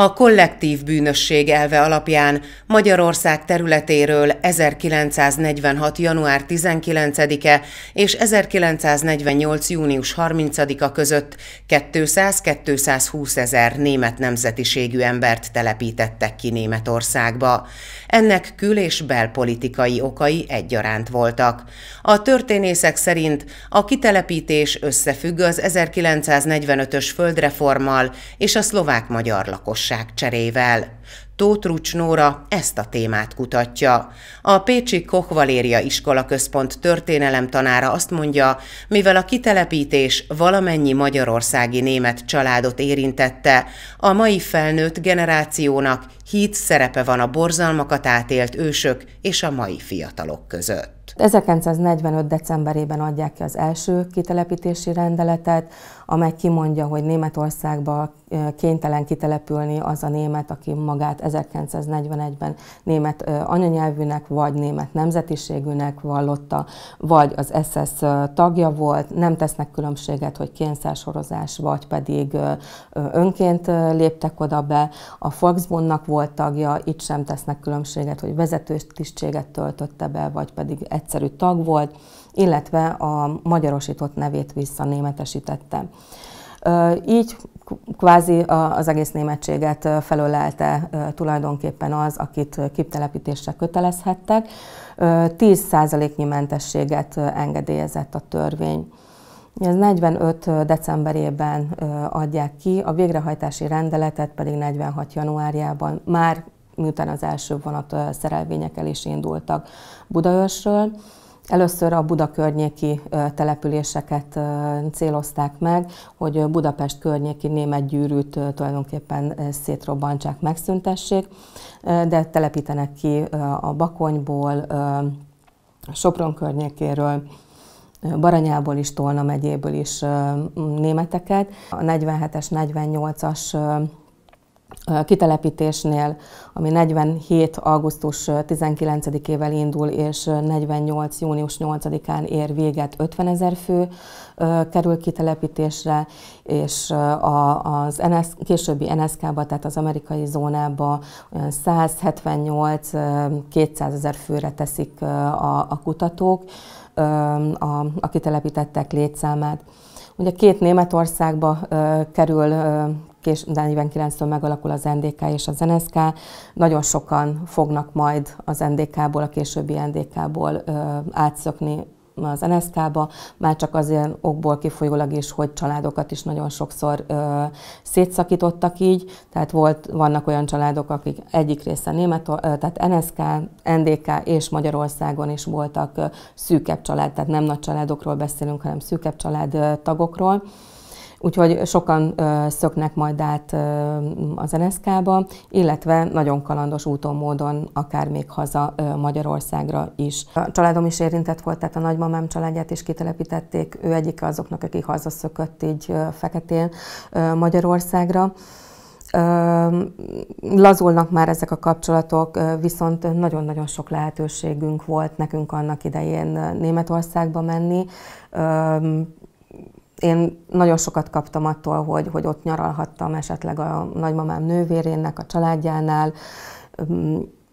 a kollektív bűnösség elve alapján Magyarország területéről 1946. január 19-e és 1948. június 30-a között 200-220 ezer német nemzetiségű embert telepítettek ki Németországba. Ennek kül- és belpolitikai okai egyaránt voltak. A történészek szerint a kitelepítés összefügg az 1945-ös földreformmal és a szlovák-magyar lakos cserével. Tóth Rucs Nóra ezt a témát kutatja. A Pécsi Koch Valéria Iskola Központ történelem tanára azt mondja, mivel a kitelepítés valamennyi magyarországi német családot érintette, a mai felnőtt generációnak híd szerepe van a borzalmakat átélt ősök és a mai fiatalok között. 1945. decemberében adják ki az első kitelepítési rendeletet, amely kimondja, hogy Németországba kénytelen kitelepülni az a német, aki magát 1941-ben német anyanyelvűnek, vagy német nemzetiségűnek vallotta, vagy az SS tagja volt, nem tesznek különbséget, hogy kényszersorozás, vagy pedig önként léptek oda be. A Volksbundnak volt tagja, itt sem tesznek különbséget, hogy vezetőtisztséget töltötte be, vagy pedig egyszerű tag volt, illetve a magyarosított nevét visszanémetesítette. Így kvázi az egész németséget felölelte tulajdonképpen az, akit kiptelepítésre kötelezhettek. 10%-nyi mentességet engedélyezett a törvény. Ez 45. decemberében adják ki, a végrehajtási rendeletet pedig 46. januárjában már miután az első vonat szerelvények el is indultak Budaörsről. Először a Buda környéki településeket célozták meg, hogy Budapest környéki német gyűrűt tulajdonképpen szétrobbantsák, megszüntessék, de telepítenek ki a Bakonyból, Sopron környékéről, Baranyából is, Tolna megyéből is németeket. A 47-es, 48-as kitelepítésnél, ami 47. augusztus 19-ével indul, és 48. június 8-án ér véget 50 ezer fő kerül kitelepítésre, és az NS, későbbi nszk ba tehát az amerikai zónába 178-200 ezer főre teszik a, a kutatók a, a kitelepítettek létszámát. Ugye két Németországba ö, kerül ö, kés, de 49-től megalakul az NDK és az NSK. Nagyon sokan fognak majd az NDK-ból, a későbbi NDK-ból átszökni az NSZK-ba, már csak azért okból kifolyólag is, hogy családokat is nagyon sokszor ö, szétszakítottak így, tehát volt, vannak olyan családok, akik egyik része német, ö, tehát NSZK, NDK és Magyarországon is voltak ö, szűkebb család, tehát nem nagy családokról beszélünk, hanem szűkebb család ö, tagokról. Úgyhogy sokan szöknek majd át az NSZK-ba, illetve nagyon kalandos úton, módon, akár még haza Magyarországra is. A családom is érintett volt, tehát a nagymamám családját is kitelepítették, ő egyik azoknak, aki hazaszökött így feketén Magyarországra. Lazulnak már ezek a kapcsolatok, viszont nagyon-nagyon sok lehetőségünk volt nekünk annak idején Németországba menni én nagyon sokat kaptam attól, hogy, hogy ott nyaralhattam esetleg a nagymamám nővérének, a családjánál.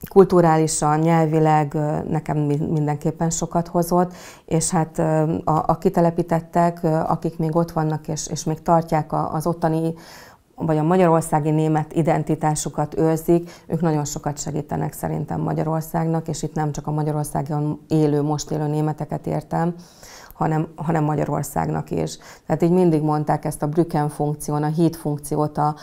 Kulturálisan, nyelvileg nekem mindenképpen sokat hozott, és hát a, a kitelepítettek, akik még ott vannak és, és még tartják az ottani vagy a magyarországi német identitásukat őrzik, ők nagyon sokat segítenek szerintem Magyarországnak, és itt nem csak a Magyarországon élő, most élő németeket értem, hanem, hanem Magyarországnak is. Tehát így mindig mondták ezt a Brücken funkción, a híd funkciót a,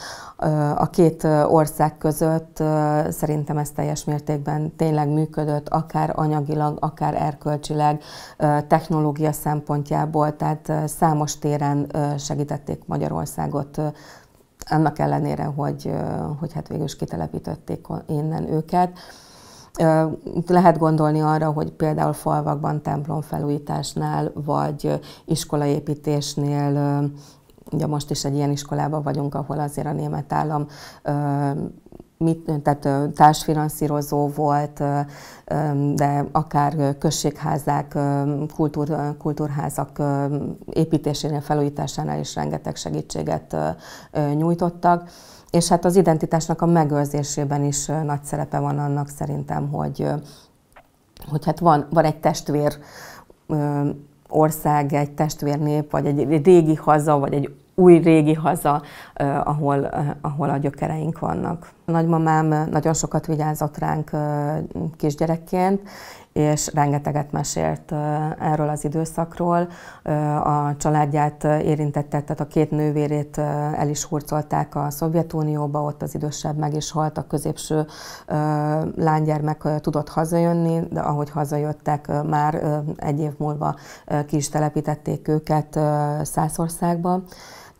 a két ország között. Szerintem ez teljes mértékben tényleg működött, akár anyagilag, akár erkölcsileg, technológia szempontjából, tehát számos téren segítették Magyarországot annak ellenére, hogy, hogy hát végül is kitelepítették innen őket. Lehet gondolni arra, hogy például falvakban, templomfelújításnál, vagy iskolaépítésnél, ugye most is egy ilyen iskolában vagyunk, ahol azért a német állam mit, tehát társfinanszírozó volt, de akár községházák, kultúr, kultúrházak építésénél, felújításánál is rengeteg segítséget nyújtottak. És hát az identitásnak a megőrzésében is nagy szerepe van annak szerintem, hogy, hogy hát van, van egy testvér ország, egy testvérnép, vagy egy régi haza, vagy egy új régi haza, ahol, ahol a gyökereink vannak. A nagymamám nagyon sokat vigyázott ránk kisgyerekként, és rengeteget mesélt erről az időszakról. A családját érintette, tehát a két nővérét el is hurcolták a Szovjetunióba, ott az idősebb meg is halt, a középső lánygyermek tudott hazajönni, de ahogy hazajöttek, már egy év múlva ki is telepítették őket Szászországba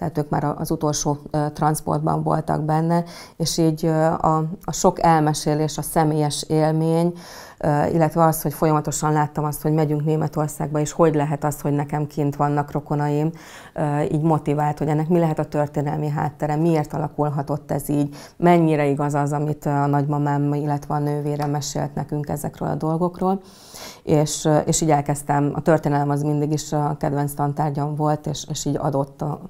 tehát ők már az utolsó transportban voltak benne, és így a, a sok elmesélés, a személyes élmény, illetve az, hogy folyamatosan láttam azt, hogy megyünk Németországba, és hogy lehet az, hogy nekem kint vannak rokonaim, így motivált, hogy ennek mi lehet a történelmi háttere, miért alakulhatott ez így, mennyire igaz az, amit a nagymamám, illetve a nővére mesélt nekünk ezekről a dolgokról. És, és így elkezdtem, a történelem az mindig is a kedvenc tantárgyam volt, és, és így adott a,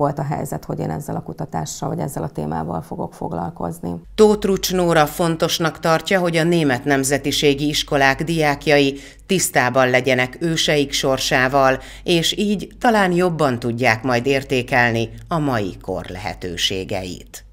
volt a helyzet, hogy én ezzel a kutatással vagy ezzel a témával fogok foglalkozni. Tóth Rucs Nóra fontosnak tartja, hogy a német nemzetiségi iskolák diákjai tisztában legyenek őseik sorsával, és így talán jobban tudják majd értékelni a mai kor lehetőségeit.